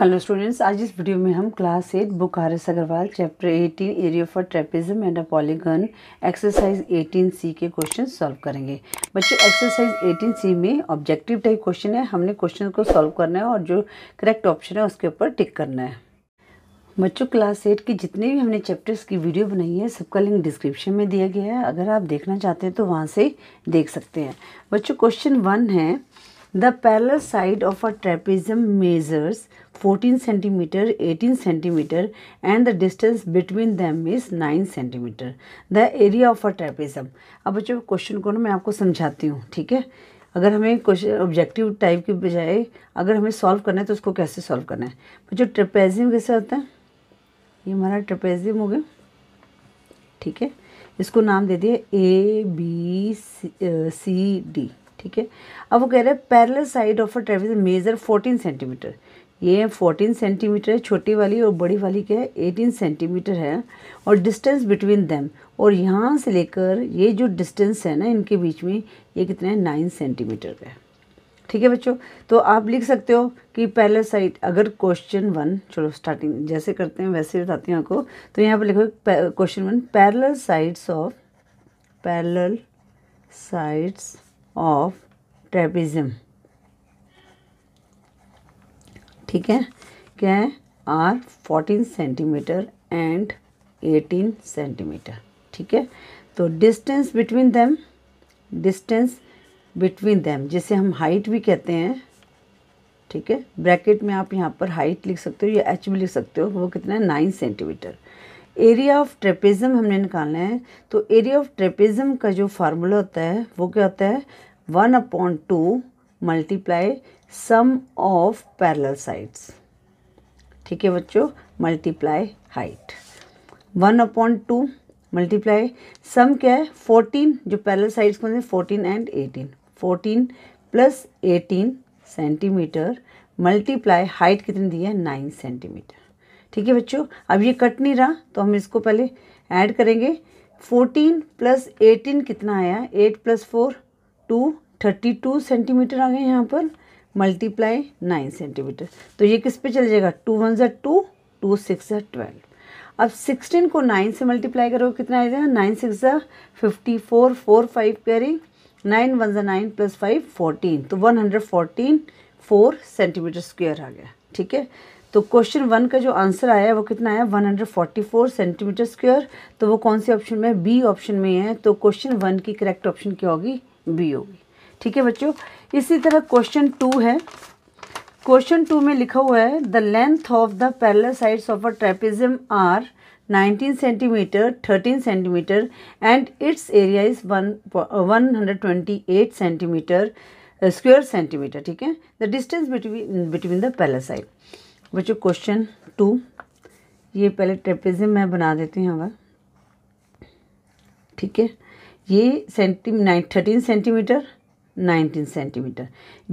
hello students आज इस video में हम class eight book R S Agarwal chapter eighteen area for trapezium and a polygon exercise eighteen C के question solve करेंगे बच्चे एक्सरसाइज एटीन सी में ऑब्जेक्टिव टाइप क्वेश्चन है हमने क्वेश्चन को सॉल्व करना है और जो करेक्ट ऑप्शन है उसके ऊपर टिक करना है बच्चों क्लास एट के जितने भी हमने चैप्टर्स की वीडियो बनाई है सबका लिंक डिस्क्रिप्शन में दिया गया है अगर आप देखना चाहते हैं तो वहाँ से देख सकते हैं बच्चों क्वेश्चन वन है the parallel side of a trapezium measures 14 centimetre 18 centimetre and the distance between them is 9 centimetre the area of a trapezium अब बच्चों क्वेश्चन को ना मैं आपको समझाती हूँ ठीक है अगर हमें क्वेश्चन ऑब्जेक्टिव टाइप के बजाय अगर हमें सॉल्व करना है तो उसको कैसे सॉल्व करना है बच्चों ट्रपेजियम कैसे होता है ये हमारा ट्रेपेजियम हो गया ठीक है इसको नाम दे दिए ए बी सी डी ठीक है अब वो कह रहे हैं parallel side of a trapezium measure fourteen centimetre ये फोर्टीन सेंटीमीटर है छोटी वाली और बड़ी वाली क्या है एटीन सेंटीमीटर है और डिस्टेंस बिटवीन देम और यहाँ से लेकर ये जो डिस्टेंस है ना इनके बीच में ये कितना है नाइन सेंटीमीटर का ठीक है बच्चों तो आप लिख सकते हो कि पहले साइड अगर क्वेश्चन वन चलो स्टार्टिंग जैसे करते हैं वैसे बताती हूँ आपको तो यहाँ पर लिखो question one parallel sides of parallel sides of trapezium ठीक है क्या are fourteen centimetre and eighteen centimetre ठीक है तो distance between them distance between them जिसे हम हाइट भी कहते हैं ठीक है ब्रैकेट में आप यहाँ पर हाइट लिख सकते हो या एच भी लिख सकते हो वो कितना है nine centimetre area of trapezium हमने निकालना है तो एरिया ऑफ ट्रेपिज्म का जो फार्मूला होता है वो क्या होता है one upon two multiply sum of parallel sides ठीक है बच्चों multiply height one upon two multiply sum क्या है फोर्टीन जो पैरल साइड्स को fourteen and eighteen fourteen plus eighteen centimetre multiply height कितनी दी है नाइन सेंटीमीटर ठीक है बच्चों अब ये कट नहीं रहा तो हम इसको पहले ऐड करेंगे फोर्टीन प्लस एटीन कितना आया eight plus four two thirty two centimetre आ गए यहाँ पर मल्टीप्लाई नाइन सेंटीमीटर तो ये किस पे चल जाएगा टू वन जै टू टू सिक्स जै ट्वेल्व अब सिक्सटीन को नाइन से मल्टीप्लाई करोगे कितना आ जाएगा नाइन सिक्स जै fifty four four five carry nine one जै नाइन प्लस फाइव फोर्टीन तो one hundred fourteen four centimetre square आ गया ठीक है तो क्वेश्चन वन का जो आंसर आया है वो कितना है 144 सेंटीमीटर स्क्वायर तो वो कौन से ऑप्शन में बी ऑप्शन में है तो क्वेश्चन वन की करेक्ट ऑप्शन क्या होगी बी होगी ठीक है बच्चों इसी तरह क्वेश्चन टू है क्वेश्चन टू में लिखा हुआ है the length of the parallel sides of a trapezium are 19 centimetre 13 centimetre and its area is one one centimetre square centimetre ठीक है the distance between between the parallel side बच्चों question two ये पहले ट्रेपेजिम मैं बना देती हूँ हवा ठीक है ये centi nine thirteen centimetre nineteen centimetre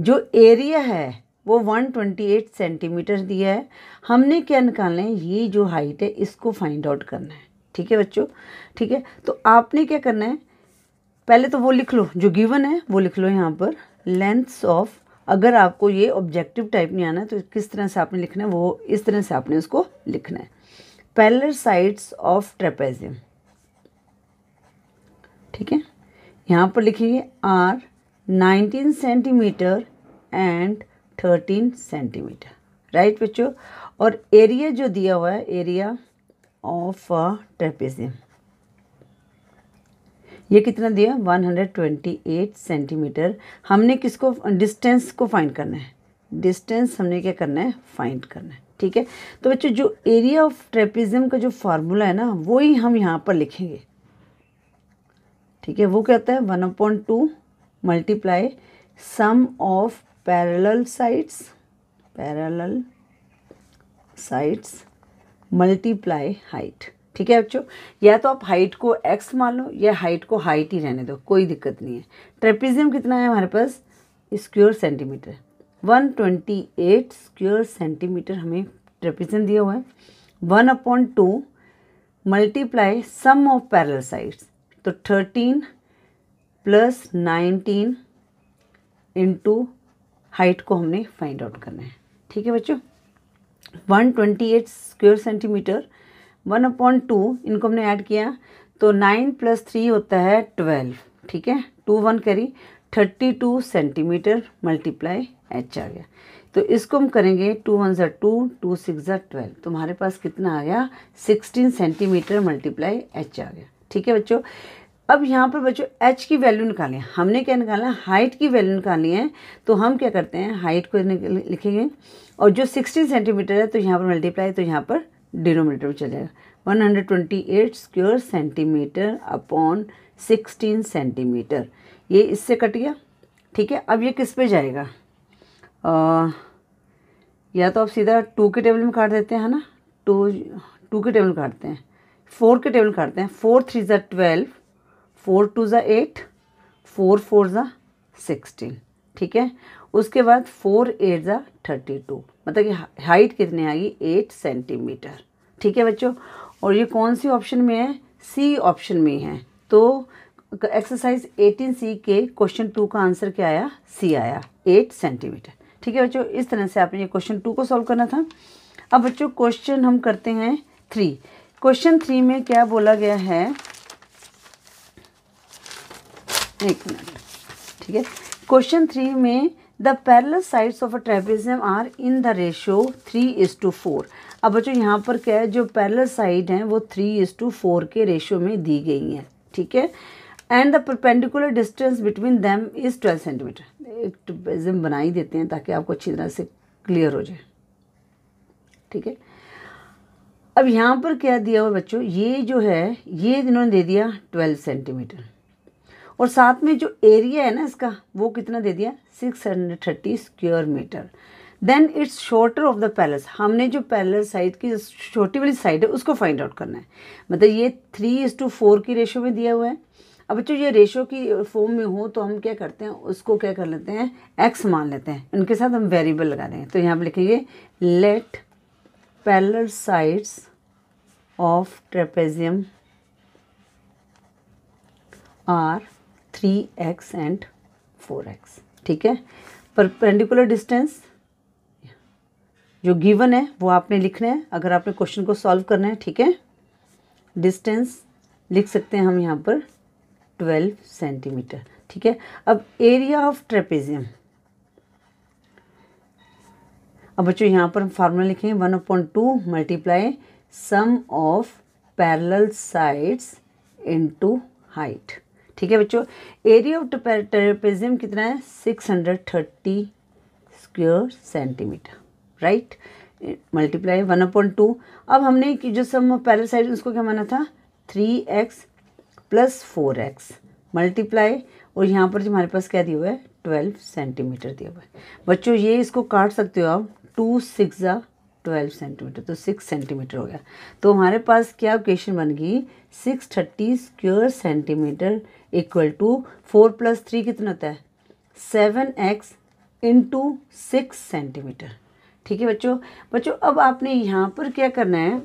जो एरिया है वो वन ट्वेंटी एट सेंटीमीटर दिया है हमने क्या निकालना है ये जो हाइट है इसको फाइंड आउट करना है ठीक है बच्चों ठीक है तो आपने क्या करना है पहले तो वो लिख लो जो गिवन है वो लिख लो यहाँ पर लेंथ्स ऑफ अगर आपको ये ऑब्जेक्टिव टाइप नहीं आना है तो किस तरह से आपने लिखना है वो इस तरह से आपने उसको लिखना है पैलर साइड्स ऑफ ट्रेपेजियम ठीक है यहाँ पर लिखेंगे are 19 centimetre and 13 centimetre right बच्चों और एरिया जो दिया हुआ है एरिया ऑफ ट्रेपेजियम ये कितना दिया 128 सेंटीमीटर हमने किसको डिस्टेंस को फाइंड करना है डिस्टेंस हमने क्या करना है फाइंड करना है ठीक है तो बच्चों जो एरिया ऑफ ट्रेपिज्म का जो फार्मूला है ना वो ही हम यहाँ पर लिखेंगे ठीक है वो कहता है one upon two multiply sum of parallel sides parallel sides multiply height ठीक है बच्चों या तो आप हाइट को एक्स मान लो या हाइट को हाइट ही रहने दो कोई दिक्कत नहीं है ट्रेपिजियम कितना है हमारे पास square centimetre one twenty eight square centimetre हमें ट्रेपिजियम दिया हुआ है one upon two multiply sum of parallel sides तो thirteen plus nineteen into height को हमने फाइंड आउट करना है ठीक है बच्चों one twenty eight square centimetre one point two इनको हमने ऐड किया तो नाइन प्लस थ्री होता है ट्वेल्व ठीक है टू वन करी thirty two centimetre multiply H आ गया तो इसको हम करेंगे टू वन ज़ा टू टू सिक्स ज़ा ट्वेल्व तुम्हारे तो पास कितना आ गया सिक्सटीन सेंटीमीटर मल्टीप्लाई एच आ गया ठीक है बच्चों अब यहाँ पर बच्चों एच की वैल्यू निकालें हमने क्या निकाला हाइट की वैल्यू निकाली है तो हम क्या करते हैं हाइट को लिखेंगे और जो सिक्सटीन सेंटीमीटर है तो यहाँ पर मल्टीप्लाई तो यहाँ पर डिनोमीटर में चले जाएगा one hundred twenty eight square centimetre upon sixteen centimetre ये इससे कट गया ठीक है अब ये किस पे जाएगा आ, या तो आप सीधा टू के टेबल में काट देते हैं ना टू टू के टेबल में काटते हैं फोर के टेबल में काटते हैं फोर थ्री ज़ा ट्वेल्व फोर टू ज़ा एट फोर फोर ज़ा सिक्सटीन ठीक है उसके बाद फोर एट ज़ा थर्टी टू मतलब कि हाइट कितनी आएगी एट सेंटीमीटर ठीक है बच्चों और ये कौन सी ऑप्शन में है सी ऑप्शन में है तो एक्सरसाइज एटीन सी के क्वेश्चन टू का आंसर क्या आया सी आया एट सेंटीमीटर ठीक है बच्चों इस तरह से आपने ये क्वेश्चन टू को सॉल्व करना था अब बच्चों क्वेश्चन हम करते हैं थ्री क्वेश्चन थ्री में क्या बोला गया है एक मिनट ठीक है क्वेश्चन थ्री में the parallel sides of a trapezium are in the ratio three is to four अब बच्चों यहाँ पर क्या है जो पैरल साइड हैं वो थ्री इज़ टू फोर के रेशो में दी गई हैं ठीक है and the perpendicular distance between them is twelve centimetre एक ट्रेपेजियम बना ही देते हैं ताकि आपको अच्छी तरह से क्लियर हो जाए ठीक है अब यहाँ पर क्या दिया हुआ बच्चों ये जो है ये इन्होंने दे दिया ट्वेल्व सेंटीमीटर और साथ में जो एरिया है ना इसका वो कितना दे दिया six hundred thirty square metre then it's shorter of the parallels हमने जो पैलेस साइड की छोटी वाली साइड है उसको फाइंड आउट करना है मतलब ये थ्री इज टू फोर की रेशो में दिया हुआ है अब बच्चों ये रेशो की फॉर्म में हो तो हम क्या करते हैं उसको क्या कर लेते हैं एक्स मान लेते हैं उनके साथ हम वेरिएबल लगा देंगे तो यहाँ पर लिखेंगे let parallel sides of trapezium are three X and four X ठीक है परपेंडिकुलर डिस्टेंस जो गिवन है वो आपने लिखना है अगर आपने क्वेश्चन को सॉल्व करना है ठीक है डिस्टेंस लिख सकते हैं हम यहाँ पर ट्वेल्व सेंटीमीटर ठीक है अब एरिया ऑफ ट्रेपेजियम अब बच्चों यहाँ पर हम फार्मूला लिखेंगे one point two multiply sum of parallel sides into height ठीक है बच्चों एरिया ऑफ टेरेपेजियम कितना है six hundred thirty square centimetre right multiply one point two अब हमने जो सम पैरल साइड उसको क्या माना था three X plus four X multiply और यहाँ पर जो हमारे पास क्या दिया हुआ है ट्वेल्व सेंटीमीटर दिया हुआ है बच्चों ये इसको काट सकते हो आप टू सिक्स ज़ा ट्वेल्व सेंटीमीटर तो सिक्स सेंटीमीटर हो गया तो हमारे पास क्या क्वेश्चन बन गई six thirty square centimetre equal to four plus three कितना होता है seven X into six centimetre ठीक है बच्चों बच्चों अब आपने यहाँ पर क्या करना है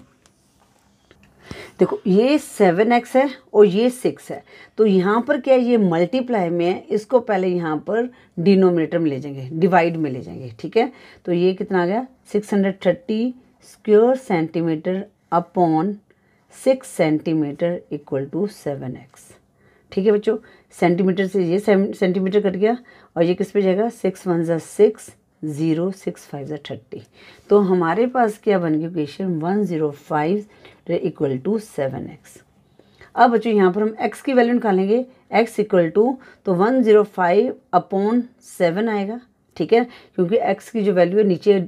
देखो ये सेवन एक्स है और ये सिक्स है तो यहाँ पर क्या ये मल्टीप्लाई में है इसको पहले यहाँ पर डिनोमिनेटर में ले जाएंगे डिवाइड में ले जाएंगे ठीक है तो ये कितना आ गया six hundred thirty square centimetre upon six centimetre equal to seven X ठीक है बच्चों सेंटीमीटर से ये सेंटीमीटर कट गया और ये किस पे जाएगा सिक्स वन ज़ा सिक्स ज़ीरो सिक्स फाइव ज़ा थर्टी तो हमारे पास क्या बन गया question one zero five equal to seven X अब बच्चों यहाँ पर हम एक्स की वैल्यू निकालेंगे एक्स इक्वल टू तो one zero five upon seven आएगा ठीक है क्योंकि एक्स की जो वैल्यू है नीचे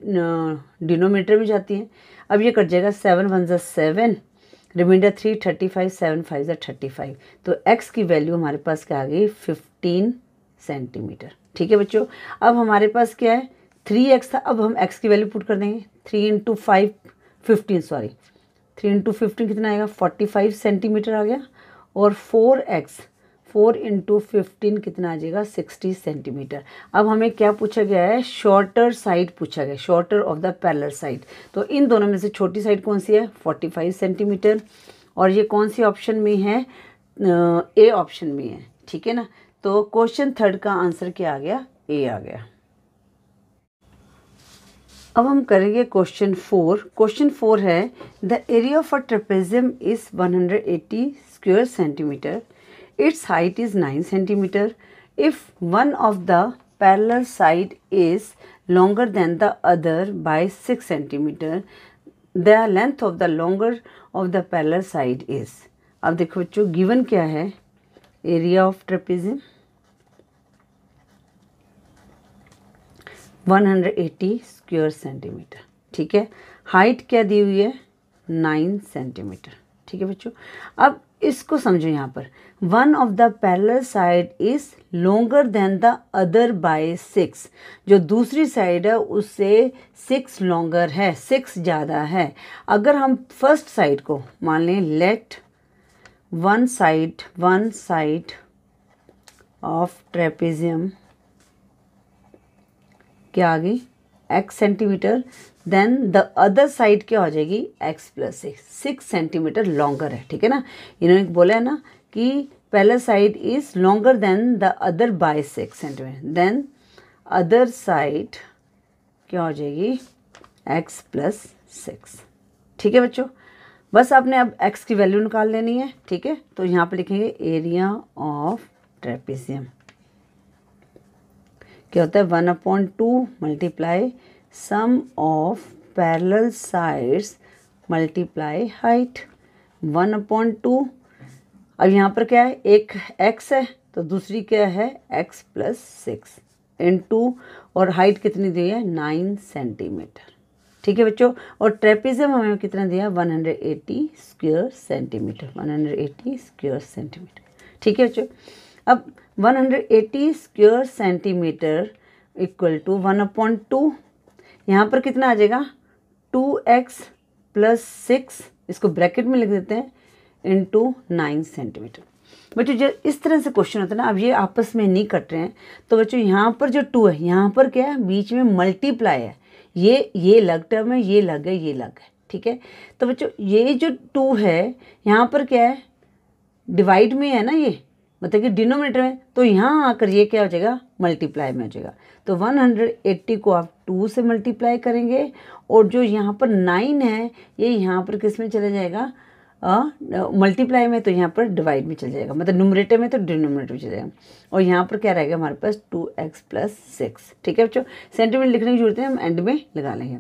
डिनोमीटर में जाती है अब ये कट जाएगा सेवन वन ज़ा seven reminder three thirty five seven five ज़ा थर्टी फाइव तो एक्स की वैल्यू हमारे पास क्या आ गई फिफ्टीन सेंटीमीटर ठीक है बच्चों अब हमारे पास क्या है थ्री एक्स था अब हम एक्स की वैल्यू पुट कर देंगे three into five fifteen sorry three into fifteen कितना आएगा फोर्टी फाइव सेंटीमीटर आ गया और four X four into fifteen कितना आ जाएगा सिक्सटी सेंटीमीटर अब हमें क्या पूछा गया है शॉर्टर साइड पूछा गया shorter of the parallel side तो इन दोनों में से छोटी साइड कौन सी है फोर्टी फाइव सेंटीमीटर और ये कौन सी ऑप्शन में है ए ऑप्शन में है ठीक है ना तो क्वेश्चन थर्ड का आंसर क्या आ गया ए आ गया अब हम करेंगे क्वेश्चन फोर क्वेश्चन फोर है the area of a trapezium is 180 hundred eighty square centimetre its height is 9 centimetre if one of the parallel side is longer than the other by 6 centimetre the length of the longer of the parallel side is अब देखो बच्चों given क्या है area of trapezium 180 square centimetre ठीक है height क्या दी हुई है नाइन सेंटीमीटर ठीक है बच्चों अब इसको समझो यहाँ पर one of the parallel side is longer than the other by six जो दूसरी साइड है उससे सिक्स लोंगर है सिक्स ज़्यादा है अगर हम फर्स्ट साइड को मान लें let one side one side of trapezium क्या आ गई X centimetre then the other side क्या हो जाएगी X plus six six centimetre longer है ठीक है ना इन्होंने बोला है ना कि पहला side is longer than the other by six centimetre then other side क्या हो जाएगी एक्स प्लस सिक्स ठीक है बच्चों बस आपने अब एक्स की वैल्यू निकाल लेनी है ठीक है तो यहाँ पे लिखेंगे एरिया ऑफ ट्रेपिजियम क्या होता है one upon two multiply sum of parallel sides multiply height one upon two अब यहाँ पर क्या है एक एक्स है तो दूसरी क्या है X plus six into और हाइट कितनी दी है नाइन सेंटीमीटर ठीक है बच्चों और ट्रेपिज़म हमें कितना दिया one hundred eighty square centimetre one hundred eighty square centimetre ठीक है बच्चों अब one hundred eighty square centimetre equal to one upon two यहाँ पर कितना आ जाएगा टू एक्स प्लस सिक्स इसको ब्रैकेट में लिख देते हैं इंटू नाइन सेंटीमीटर बच्चों जो इस तरह से क्वेश्चन होता है ना अब ये आपस में नहीं कट रहे हैं तो बच्चों यहाँ पर जो टू है यहाँ पर क्या है बीच में मल्टीप्लाई है ये ये लग टर्म है ये लग है ये लग है ठीक है तो बच्चों ये जो टू है यहाँ पर क्या है डिवाइड में है ना ये मतलब कि डिनोमिनेटर में तो यहाँ आकर ये क्या हो जाएगा मल्टीप्लाई में हो जाएगा तो 180 को आप 2 से मल्टीप्लाई करेंगे और जो यहाँ पर 9 है ये यहाँ पर किस में चला जाएगा मल्टीप्लाई में तो यहाँ पर डिवाइड में चल जाएगा मतलब नोमरेटर में तो डिनोमिनेटर में चल जाएगा और यहाँ पर क्या रहेगा हमारे पास टू एक्स प्लस सिक्स ठीक है बच्चों सेंटीमीटर लिखने की जरूरत है हम एंड में लगा लेंगे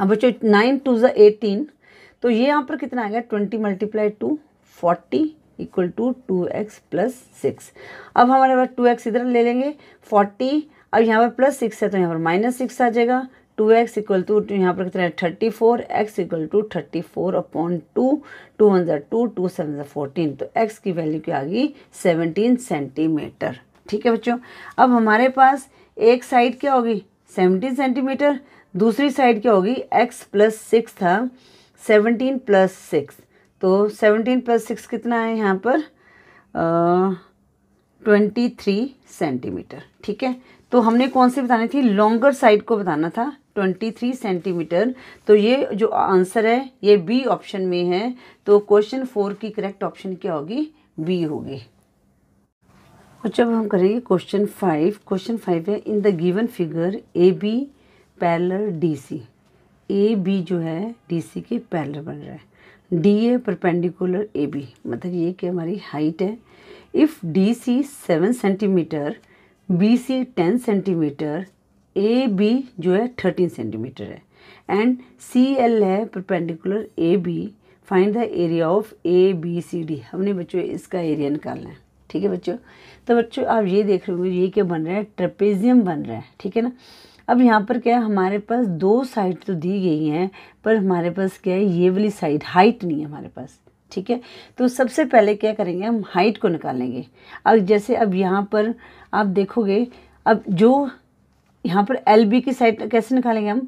अब बच्चों नाइन टू ज़ा एटीन तो ये यहाँ पर कितना आएगा twenty multiply two forty equal to two X plus six अब हमारे पास टू एक्स इधर ले लेंगे फोर्टी अब यहाँ पर प्लस सिक्स है तो यहाँ पर माइनस सिक्स आ जाएगा टू एक्स इक्वल टू यहाँ पर कितना है thirty four X equal to thirty four upon two two one two two seven fourteen तो एक्स की वैल्यू क्या आ गई सेवनटीन सेंटीमीटर ठीक है बच्चों अब हमारे पास एक साइड क्या होगी सेवनटीन सेंटीमीटर दूसरी साइड क्या होगी एक्स प्लस सिक्स था सेवनटीन प्लस सिक्स तो सेवनटीन प्लस सिक्स कितना है यहाँ पर ट्वेंटी थ्री सेंटीमीटर ठीक है तो हमने कौन सी बतानी थी लॉन्गर साइड को बताना था ट्वेंटी थ्री सेंटीमीटर तो ये जो आंसर है ये बी ऑप्शन में है तो क्वेश्चन फोर की करेक्ट ऑप्शन क्या होगी बी होगी और तो जब हम करेंगे क्वेश्चन फाइव क्वेश्चन फाइव है in the given figure A B parallel D C A B जो है डी सी के पैलर बन रहा है D A perpendicular A B मतलब ये कि हमारी हाइट है if D C seven centimetre B C ten centimetre A B जो है थर्टीन सेंटीमीटर है एंड सी एल है perpendicular A B find the area of A B C D हमने बच्चों इसका एरिया निकालना है ठीक है बच्चों तो बच्चों आप ये देख रहे होंगे ये क्या बन रहा है ट्रेपेजियम बन रहा है ठीक है ना अब यहाँ पर क्या है हमारे पास दो साइड तो दी गई हैं पर हमारे पास क्या है ये वाली साइड हाइट नहीं है हमारे पास ठीक है तो सबसे पहले क्या करेंगे हम हाइट को निकालेंगे अब जैसे अब यहाँ पर आप देखोगे अब जो यहाँ पर एल बी की साइड कैसे निकालेंगे हम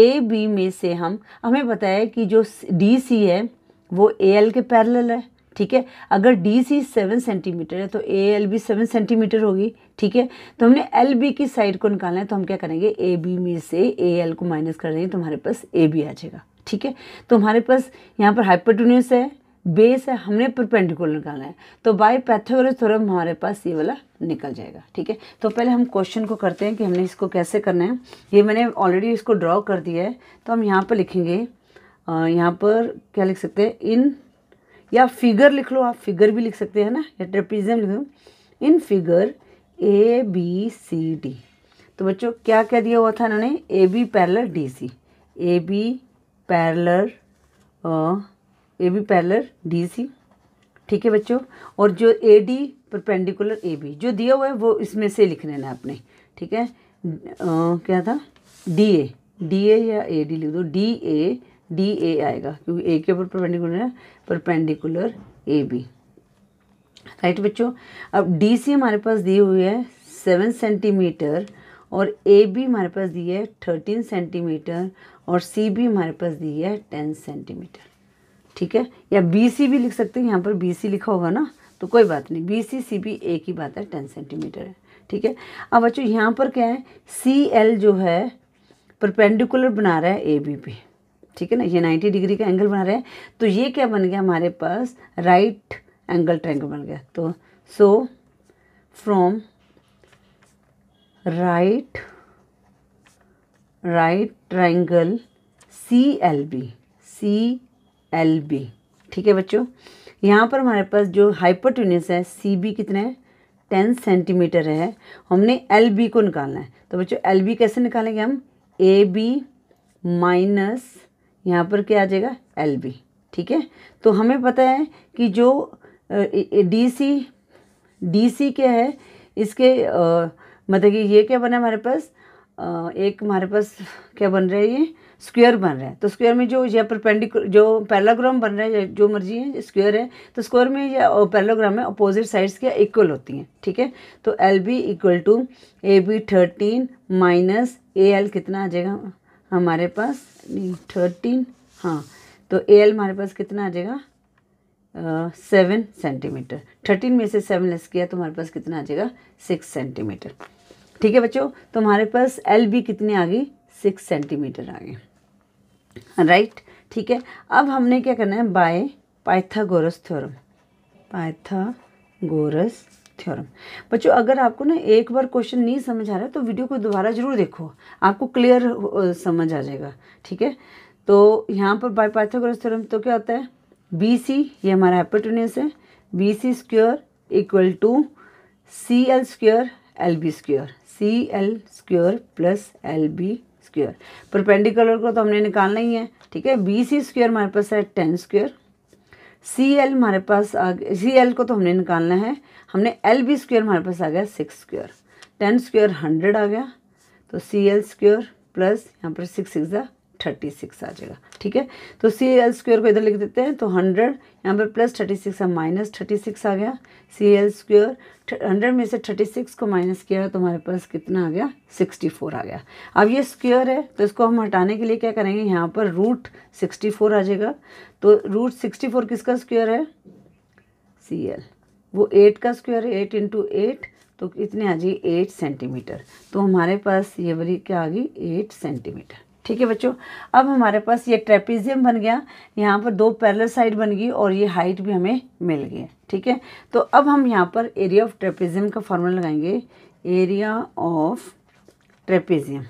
ए बी में से हम हमें पता है कि जो डी सी है वो ए एल के पैरेलल है ठीक है अगर डी सी सेवन सेंटीमीटर है तो A L B seven centimetre होगी ठीक है तो हमने एल बी की साइड को निकालना है तो हम क्या करेंगे ए बी में से ए एल को माइनस कर देंगे तो हमारे पास ए बी आ जाएगा ठीक है तो हमारे पास यहाँ पर हाइपरटूनियस है बेस है हमने परपेंडिकुलर निकालना है तो बाय पैथागोरस थ्योरम हमारे पास ये वाला निकल जाएगा ठीक है तो पहले हम क्वेश्चन को करते हैं कि हमने इसको कैसे करना है ये मैंने ऑलरेडी इसको ड्रॉ कर दिया है तो हम यहाँ पर लिखेंगे यहाँ पर क्या लिख सकते हैं इन या फिगर लिख लो आप फिगर भी लिख सकते हैं ना या ट्रेपिजम लिख लो in figure A B C D तो बच्चों क्या क्या दिया हुआ था इन्होंने A B parallel D C A B parallel A B parallel D C ठीक है बच्चों और जो A D perpendicular A B जो दिया हुआ है वो इसमें से लिख लेना आपने ठीक है आ, क्या था डी ए डी ए या ए डी लिख दो डी ए डी ए आएगा क्योंकि ए के ऊपर परपेंडिकुलर है परपेंडिकुलर ए बी राइट बच्चों अब डी सी हमारे पास दी हुई है सेवन सेंटीमीटर और ए बी हमारे पास दी है थर्टीन सेंटीमीटर और सी बी हमारे पास दी है टेन सेंटीमीटर ठीक है या बी सी भी लिख सकते हैं यहाँ पर बी सी लिखा होगा ना तो कोई बात नहीं बी सी सी बी ए की बात है टेन सेंटीमीटर है ठीक है अब बच्चों यहाँ पर क्या है सी एल जो है परपेंडिकुलर बना रहा है ए बी पे ठीक है ना ये 90 डिग्री का एंगल बना रहे हैं तो ये क्या बन गया हमारे पास राइट एंगल ट्रैंगल बन गया तो so from right right triangle C L B C L B ठीक है बच्चों यहाँ पर हमारे पास जो हाइपोटूनिस है सी बी कितना है टेन सेंटीमीटर है हमने एल बी को निकालना है तो बच्चों एल बी कैसे निकालेंगे हम ए बी माइनस यहाँ पर क्या आ जाएगा एल बी ठीक है तो हमें पता है कि जो डी सी डी सी क्या है इसके आ, मतलब कि ये क्या बना हमारे पास आ, एक हमारे पास क्या बन रहा है ये स्क्वायर बन रहा है तो स्क्वायर में जो यहाँ पर पेंडिक जो पैराग्राम बन रहा है जो मर्जी है स्क्वायर है तो स्क्वायर में या पैराग्राम में अपोजिट साइड्स क्या इक्वल होती हैं ठीक है तो L B equal to A B thirteen minus A L कितना आ जाएगा हमारे पास थर्टीन हाँ तो ए एल हमारे पास कितना आ जाएगा सेवन सेंटीमीटर थर्टीन में से सेवन लेस किया तो हमारे पास कितना आ जाएगा सिक्स सेंटीमीटर ठीक है बच्चों तो हमारे पास एल बी कितनी आ गई सिक्स सेंटीमीटर आ गई राइट ठीक है अब हमने क्या करना है by Pythagoras theorem Pythagoras theorem बच्चों अगर आपको ना एक बार क्वेश्चन नहीं समझ आ रहा है तो वीडियो को दोबारा जरूर देखो आपको क्लियर समझ आ जाएगा ठीक है तो यहाँ पर बाई पाइथागोरस थ्योरम तो क्या होता है बी सी ये हमारा हेपेटोनियस है B C square equal to C L square L B square C L square plus L B square perpendicular को तो हमने निकालना ही है ठीक है बी सी स्क्योर हमारे पास है टेन स्क्योर सी एल हमारे पास आ गया सी एल को तो हमने निकालना है हमने एल बी स्क्र हमारे पास आ गया six square ten square hundred आ गया तो सी एल स्क्र प्लस यहाँ पर सिक्स सिक्स थर्टी सिक्स आ जाएगा ठीक है तो सी एल स्क्वेयर को इधर लिख देते हैं तो हंड्रेड यहाँ पर प्लस थर्टी सिक्स है माइनस थर्टी सिक्स आ गया सी एल स्क्वेयर हंड्रेड में से थर्टी सिक्स को माइनस किया तो हमारे पास कितना आ गया सिक्सटी फोर आ गया अब ये स्क्वेयर है तो इसको हम हटाने के लिए क्या करेंगे यहाँ पर रूट सिक्सटी फोर आ जाएगा तो रूट सिक्सटी फोर किसका स्क्वेयर है सी एल वो एट का स्क्वेयर है एट इंटू एट तो इतने आ जाइए एट सेंटीमीटर तो हमारे पास ये वाली क्या आ गई एट सेंटीमीटर ठीक है बच्चों अब हमारे पास ये ट्रेपीजियम बन गया यहाँ पर दो पैरल साइड बन गई और ये हाइट भी हमें मिल गई ठीक है तो अब हम यहाँ पर एरिया ऑफ ट्रेपीजियम का फॉर्मूला लगाएंगे एरिया ऑफ ट्रेपीजियम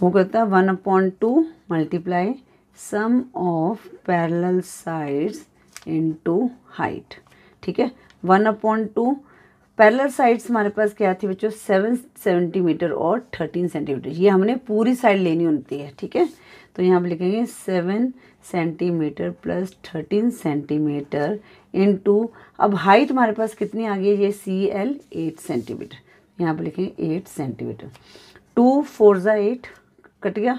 वो कहता है one upon two multiply sum of parallel sides into height ठीक है one upon two parallel sides हमारे पास क्या थी बच्चों सेवन सेंटीमीटर और थर्टीन सेंटीमीटर ये हमने पूरी साइड लेनी होती है ठीक है तो यहाँ पर लिखेंगे seven centimetre plus thirteen centimetre into अब हाइट हमारे पास कितनी आ गई है ये सी एल एट सेंटीमीटर यहाँ पर लिखेंगे एट सेंटीमीटर टू फोर ज़ा एट कट गया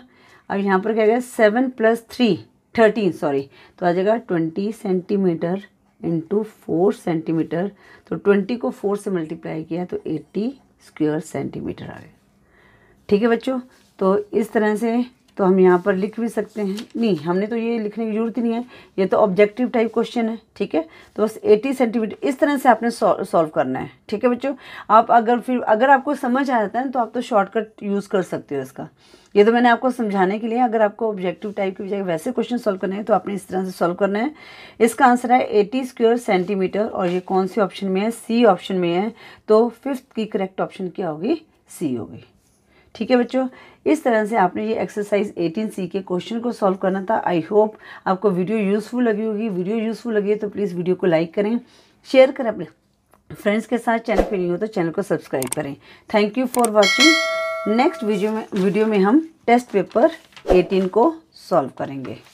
अब यहाँ पर क्या गया seven plus three thirteen sorry तो आ जाएगा twenty centimetre into four centimetre तो ट्वेंटी को फोर से मल्टीप्लाई किया तो एट्टी स्क्वेयर सेंटीमीटर आ गया ठीक है बच्चों तो इस तरह से तो हम यहाँ पर लिख भी सकते हैं नहीं हमने तो ये लिखने की जरूरत ही नहीं है ये तो ऑब्जेक्टिव टाइप क्वेश्चन है ठीक है तो बस 80 सेंटीमीटर इस तरह से आपने सॉल्व करना है ठीक है बच्चों आप अगर फिर अगर आपको समझ आ जाता है तो आप तो शॉर्टकट यूज़ कर सकते हो इसका ये तो मैंने आपको समझाने के लिए अगर आपको ऑब्जेक्टिव टाइप की बजाय वैसे क्वेश्चन सॉल्व करना है तो आपने इस तरह से सॉल्व करना है इसका आंसर है एटी स्क्वेयर सेंटीमीटर और ये कौन से ऑप्शन में है सी ऑप्शन में है तो फिफ्थ की करेक्ट ऑप्शन क्या होगी सी होगी ठीक है बच्चों इस तरह से आपने ये एक्सरसाइज 18 सी के क्वेश्चन को सॉल्व करना था आई होप आपको वीडियो यूज़फुल लगी होगी वीडियो यूज़फुल लगी है तो प्लीज़ वीडियो को लाइक करें शेयर करें अपने फ्रेंड्स के साथ चैनल पर नहीं हो तो चैनल को सब्सक्राइब करें thank you for watching next video में वीडियो में हम टेस्ट पेपर 18 को सॉल्व करेंगे